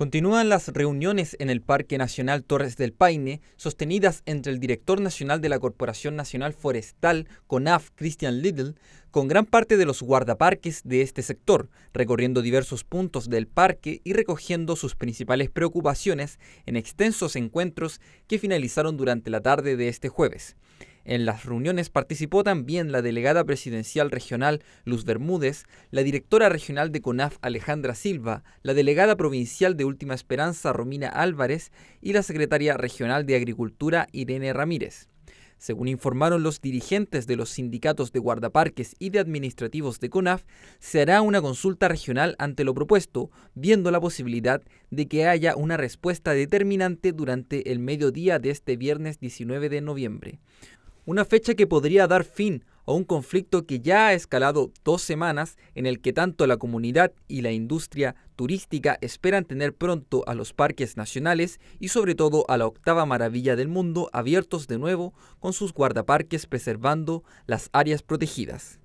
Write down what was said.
Continúan las reuniones en el Parque Nacional Torres del Paine, sostenidas entre el director nacional de la Corporación Nacional Forestal, CONAF, Christian Little, con gran parte de los guardaparques de este sector, recorriendo diversos puntos del parque y recogiendo sus principales preocupaciones en extensos encuentros que finalizaron durante la tarde de este jueves. En las reuniones participó también la delegada presidencial regional Luz Bermúdez, la directora regional de CONAF Alejandra Silva, la delegada provincial de Última Esperanza Romina Álvarez y la secretaria regional de Agricultura Irene Ramírez. Según informaron los dirigentes de los sindicatos de guardaparques y de administrativos de CONAF, se hará una consulta regional ante lo propuesto, viendo la posibilidad de que haya una respuesta determinante durante el mediodía de este viernes 19 de noviembre una fecha que podría dar fin a un conflicto que ya ha escalado dos semanas en el que tanto la comunidad y la industria turística esperan tener pronto a los parques nacionales y sobre todo a la octava maravilla del mundo abiertos de nuevo con sus guardaparques preservando las áreas protegidas.